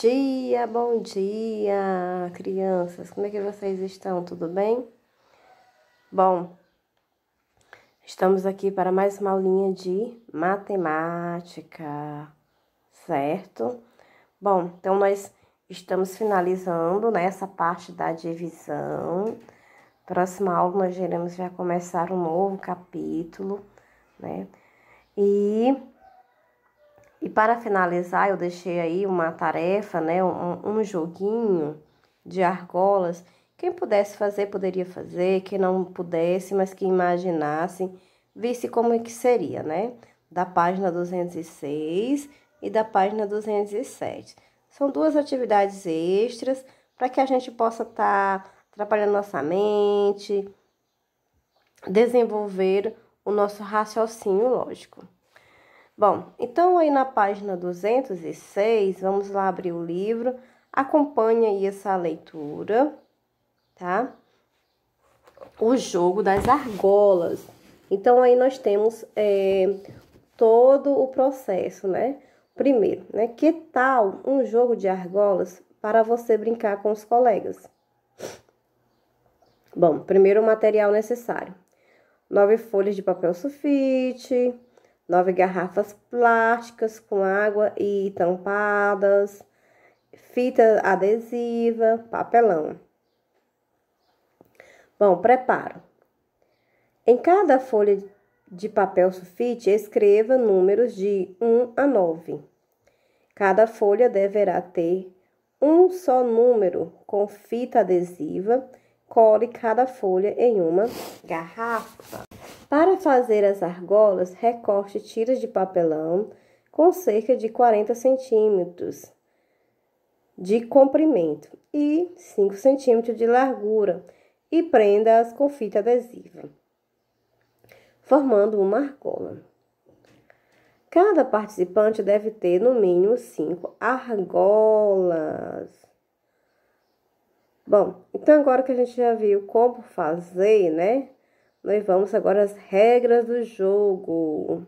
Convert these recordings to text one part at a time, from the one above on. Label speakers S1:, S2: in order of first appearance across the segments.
S1: dia, bom dia, crianças. Como é que vocês estão? Tudo bem? Bom, estamos aqui para mais uma aulinha de matemática, certo? Bom, então nós estamos finalizando né, essa parte da divisão. Próxima aula nós iremos já começar um novo capítulo, né? E e para finalizar, eu deixei aí uma tarefa, né, um, um joguinho de argolas. Quem pudesse fazer, poderia fazer, quem não pudesse, mas que imaginasse, visse como é que seria, né? Da página 206 e da página 207. São duas atividades extras para que a gente possa estar tá trabalhando nossa mente, desenvolver o nosso raciocínio lógico. Bom, então aí na página 206, vamos lá abrir o livro, acompanhe aí essa leitura, tá? O jogo das argolas. Então aí nós temos é, todo o processo, né? Primeiro, né? Que tal um jogo de argolas para você brincar com os colegas? Bom, primeiro o material necessário: nove folhas de papel sulfite nove garrafas plásticas com água e tampadas, fita adesiva, papelão. Bom, preparo. Em cada folha de papel sulfite, escreva números de 1 a 9. Cada folha deverá ter um só número com fita adesiva. Cole cada folha em uma garrafa. Para fazer as argolas, recorte tiras de papelão com cerca de 40 centímetros de comprimento e 5 centímetros de largura e prenda-as com fita adesiva, formando uma argola. Cada participante deve ter no mínimo 5 argolas. Bom, então agora que a gente já viu como fazer, né? nós vamos agora às regras do jogo,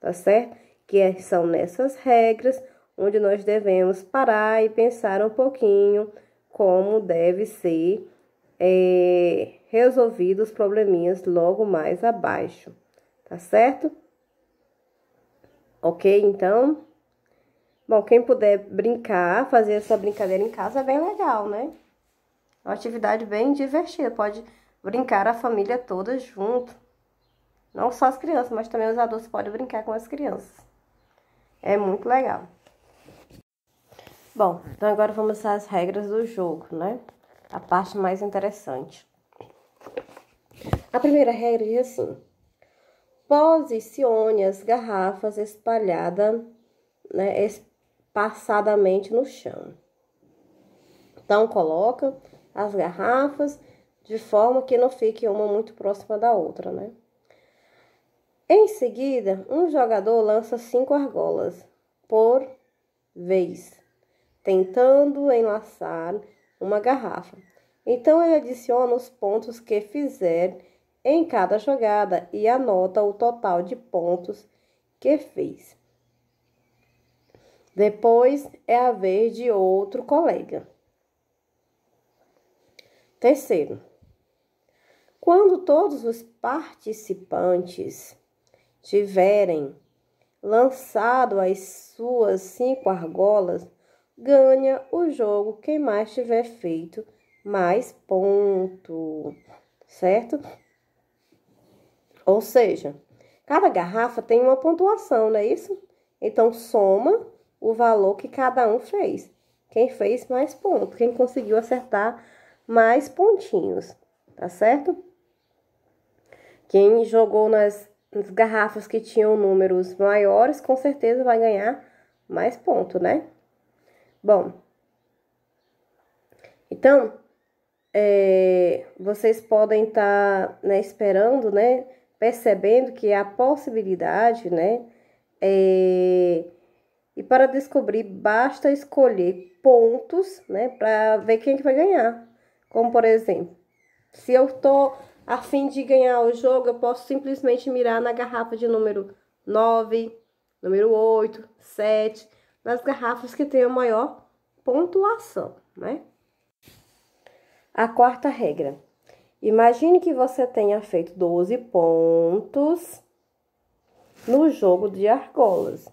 S1: tá certo? Que é, são nessas regras onde nós devemos parar e pensar um pouquinho como deve ser é, resolvido os probleminhas logo mais abaixo, tá certo? Ok, então? Bom, quem puder brincar, fazer essa brincadeira em casa é bem legal, né? É uma atividade bem divertida, pode brincar a família toda junto. Não só as crianças, mas também os adultos podem brincar com as crianças. É muito legal. Bom, então agora vamos às regras do jogo, né? A parte mais interessante. A primeira regra diz é assim: posicione as garrafas espalhadas, né, espaçadamente no chão. Então coloca as garrafas de forma que não fique uma muito próxima da outra, né? Em seguida, um jogador lança cinco argolas por vez, tentando enlaçar uma garrafa. Então ele adiciona os pontos que fizer em cada jogada e anota o total de pontos que fez. Depois é a vez de outro colega. Terceiro, quando todos os participantes tiverem lançado as suas cinco argolas, ganha o jogo quem mais tiver feito mais ponto, certo? Ou seja, cada garrafa tem uma pontuação, não é isso? Então soma o valor que cada um fez. Quem fez mais pontos, quem conseguiu acertar mais pontinhos, tá certo? Quem jogou nas, nas garrafas que tinham números maiores, com certeza vai ganhar mais ponto, né? Bom, então, é, vocês podem estar tá, né, esperando, né? Percebendo que é a possibilidade, né? É, e para descobrir, basta escolher pontos, né? Para ver quem que vai ganhar. Como, por exemplo, se eu tô a fim de ganhar o jogo, eu posso simplesmente mirar na garrafa de número 9, número 8, 7, nas garrafas que a maior pontuação, né? A quarta regra. Imagine que você tenha feito 12 pontos no jogo de argolas.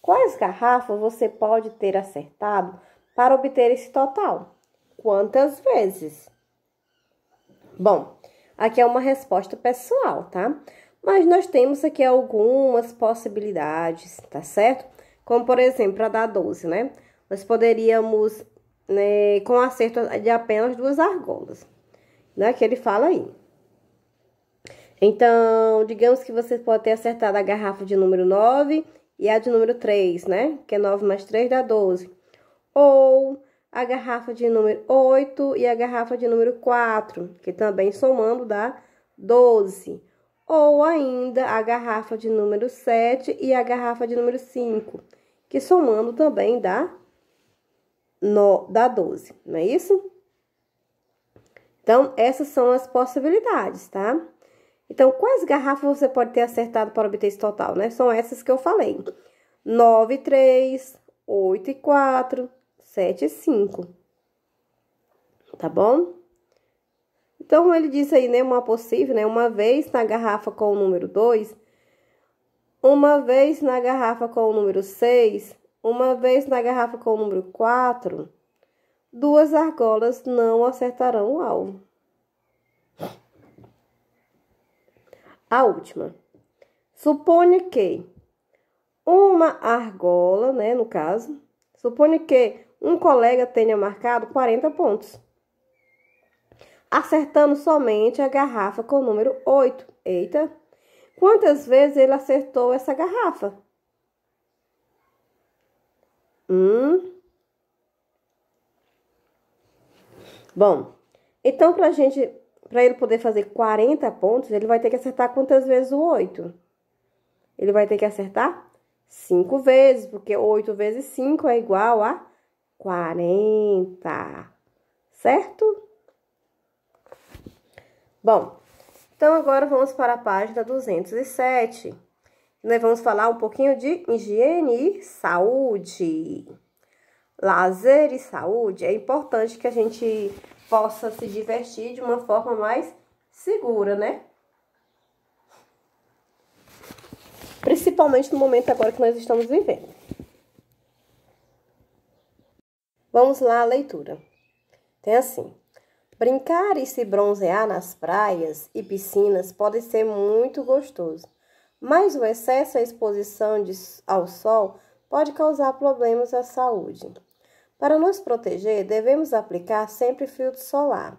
S1: Quais garrafas você pode ter acertado para obter esse total? Quantas vezes? Bom, Aqui é uma resposta pessoal, tá? Mas nós temos aqui algumas possibilidades, tá certo? Como, por exemplo, a da 12, né? Nós poderíamos, né, com acerto de apenas duas argolas, né? Que ele fala aí. Então, digamos que você pode ter acertado a garrafa de número 9 e a de número 3, né? Que é 9 mais 3 dá 12. Ou a garrafa de número 8 e a garrafa de número 4, que também somando dá 12. Ou ainda a garrafa de número 7 e a garrafa de número 5, que somando também dá, no, dá 12, não é isso? Então, essas são as possibilidades, tá? Então, quais garrafas você pode ter acertado para obter esse total, né? São essas que eu falei. 9, 3, 8 e 4, sete cinco, tá bom? Então, ele disse aí, né, uma possível, né, uma vez na garrafa com o número 2, uma vez na garrafa com o número 6, uma vez na garrafa com o número 4, duas argolas não acertarão o alvo. A última. Suponha que uma argola, né, no caso, suponha que um colega tenha marcado 40 pontos, acertando somente a garrafa com o número 8. Eita! Quantas vezes ele acertou essa garrafa? Hum. Bom, então para gente, para ele poder fazer 40 pontos, ele vai ter que acertar quantas vezes o 8? Ele vai ter que acertar 5 vezes, porque 8 vezes 5 é igual a quarenta, certo? Bom, então agora vamos para a página 207. Nós vamos falar um pouquinho de higiene e saúde. Lazer e saúde é importante que a gente possa se divertir de uma forma mais segura, né? Principalmente no momento agora que nós estamos vivendo. Vamos lá à leitura. Tem assim: brincar e se bronzear nas praias e piscinas pode ser muito gostoso, mas o excesso à exposição de, ao sol pode causar problemas à saúde. Para nos proteger, devemos aplicar sempre filtro solar,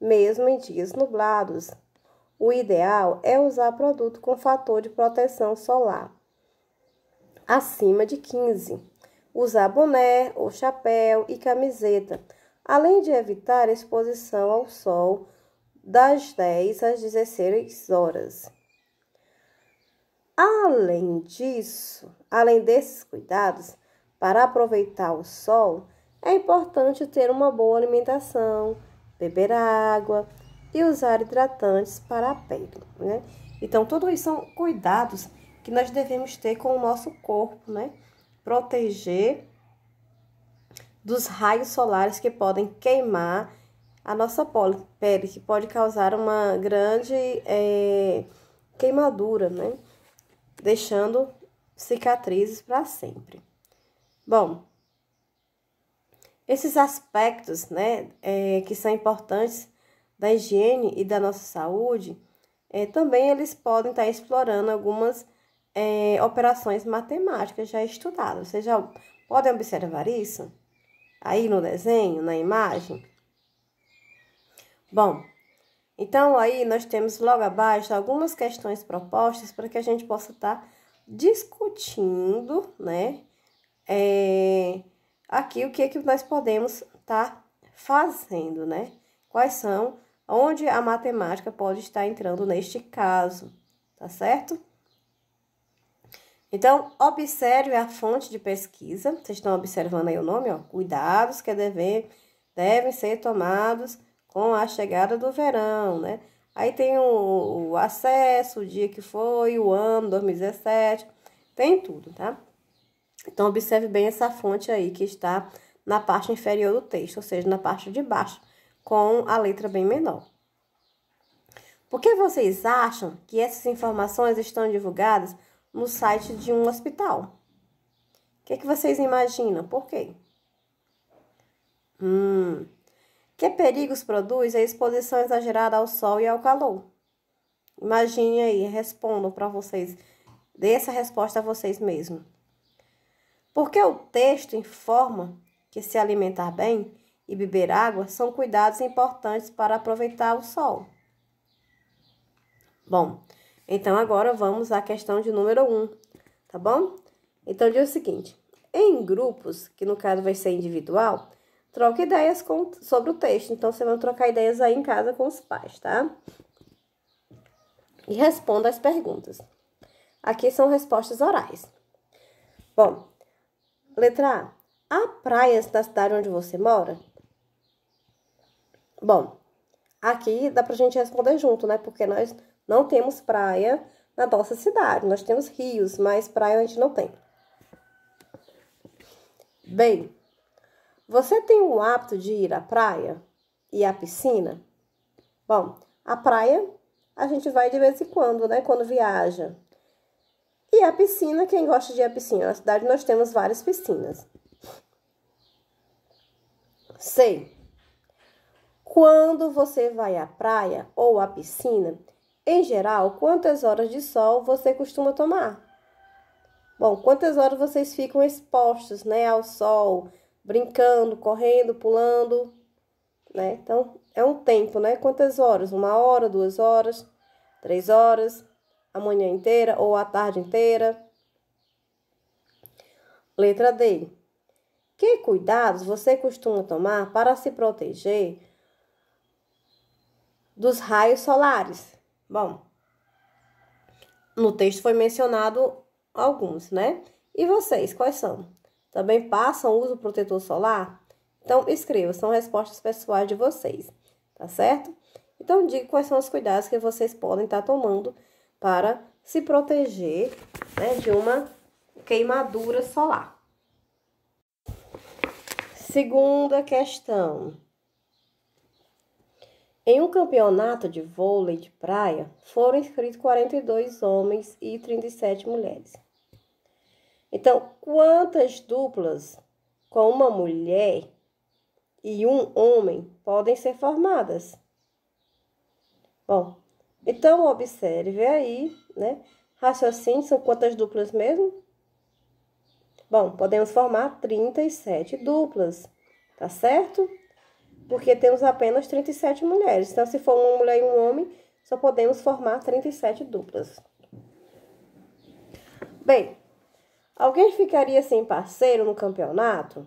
S1: mesmo em dias nublados. O ideal é usar produto com fator de proteção solar acima de 15 usar boné ou chapéu e camiseta, além de evitar exposição ao sol das 10 às 16 horas. Além disso, além desses cuidados, para aproveitar o sol, é importante ter uma boa alimentação, beber água e usar hidratantes para a pele. Né? Então, tudo isso são cuidados que nós devemos ter com o nosso corpo, né? proteger dos raios solares que podem queimar a nossa pele, que pode causar uma grande é, queimadura, né? Deixando cicatrizes para sempre. Bom, esses aspectos, né, é, que são importantes da higiene e da nossa saúde, é, também eles podem estar tá explorando algumas é, operações matemáticas já estudadas. Vocês já podem observar isso aí no desenho, na imagem? Bom, então aí nós temos logo abaixo algumas questões propostas para que a gente possa estar tá discutindo, né? É, aqui o que, é que nós podemos estar tá fazendo, né? Quais são, onde a matemática pode estar entrando neste caso, tá certo? Então, observe a fonte de pesquisa. Vocês estão observando aí o nome, ó. Cuidados que devem, devem ser tomados com a chegada do verão, né? Aí tem o, o acesso, o dia que foi, o ano, 2017, tem tudo, tá? Então, observe bem essa fonte aí que está na parte inferior do texto, ou seja, na parte de baixo, com a letra bem menor. Por que vocês acham que essas informações estão divulgadas no site de um hospital. O que, que vocês imaginam? Por quê? Hum, que perigos produz a exposição exagerada ao sol e ao calor? Imagine aí, respondam para vocês. Dê essa resposta a vocês mesmos. Porque o texto informa que se alimentar bem e beber água são cuidados importantes para aproveitar o sol. Bom, então, agora vamos à questão de número 1, um, tá bom? Então, diz o seguinte: em grupos, que no caso vai ser individual, troca ideias com, sobre o texto. Então, vocês vão trocar ideias aí em casa com os pais, tá? E responda as perguntas. Aqui são respostas orais. Bom, letra A. Há praias na cidade onde você mora? Bom, aqui dá pra gente responder junto, né? Porque nós não temos praia na nossa cidade. Nós temos rios, mas praia a gente não tem. Bem, você tem o hábito de ir à praia e à piscina? Bom, a praia a gente vai de vez em quando, né? Quando viaja. E a piscina, quem gosta de ir à piscina? Na cidade nós temos várias piscinas. C. Quando você vai à praia ou à piscina, em geral, quantas horas de sol você costuma tomar? Bom, quantas horas vocês ficam expostos, né, ao sol, brincando, correndo, pulando, né? Então, é um tempo, né? Quantas horas? Uma hora, duas horas, três horas, a manhã inteira ou a tarde inteira? Letra D. Que cuidados você costuma tomar para se proteger dos raios solares? Bom, no texto foi mencionado alguns, né? E vocês, quais são? Também passam uso protetor solar? Então, escreva, são respostas pessoais de vocês, tá certo? Então, diga quais são os cuidados que vocês podem estar tá tomando para se proteger né, de uma queimadura solar. Segunda questão. Em um campeonato de vôlei de praia, foram inscritos 42 homens e 37 mulheres. Então, quantas duplas com uma mulher e um homem podem ser formadas? Bom, então observe aí, né? Raciocínio são quantas duplas mesmo? Bom, podemos formar 37 duplas, tá certo? porque temos apenas 37 mulheres. Então, se for uma mulher e um homem, só podemos formar 37 duplas. Bem, alguém ficaria sem assim, parceiro no campeonato?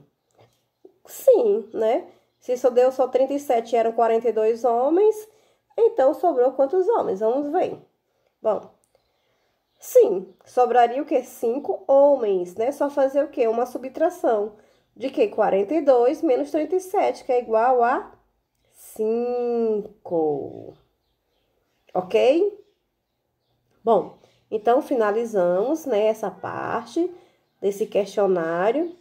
S1: Sim, né? Se só deu só 37 eram 42 homens, então sobrou quantos homens? Vamos ver. Bom, sim, sobraria o que? 5 homens, né? Só fazer o quê? Uma subtração de que 42 menos 37, que é igual a 5. Ok? Bom, então finalizamos né, essa parte desse questionário,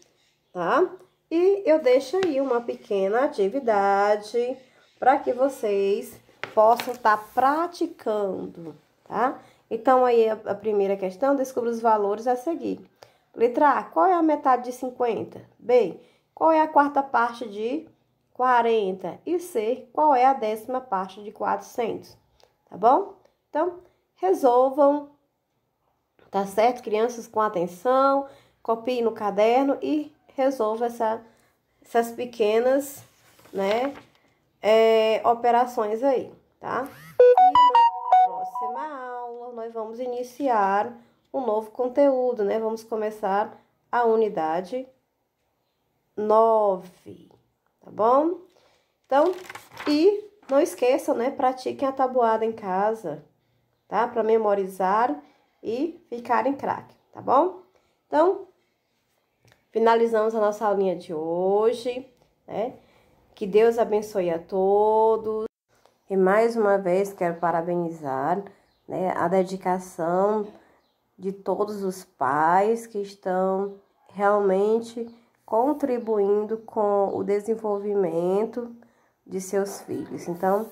S1: tá? E eu deixo aí uma pequena atividade para que vocês possam estar tá praticando, tá? Então, aí a primeira questão, descubra os valores a seguir. Letra A, qual é a metade de 50? B, qual é a quarta parte de 40? E C, qual é a décima parte de 400? Tá bom? Então, resolvam, tá certo? Crianças com atenção, copiem no caderno e resolvam essa, essas pequenas, né, é, operações aí, tá? E na próxima aula, nós vamos iniciar um novo conteúdo, né? Vamos começar a unidade 9, tá bom? Então, e não esqueçam, né? Pratiquem a tabuada em casa, tá? Para memorizar e ficar em craque, tá bom? Então, finalizamos a nossa aulinha de hoje, né? Que Deus abençoe a todos. E mais uma vez quero parabenizar né, a dedicação de todos os pais que estão realmente contribuindo com o desenvolvimento de seus filhos. Então,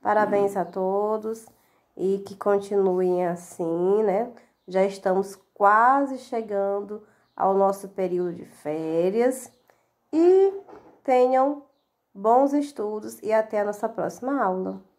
S1: parabéns a todos e que continuem assim, né? Já estamos quase chegando ao nosso período de férias e tenham bons estudos e até a nossa próxima aula.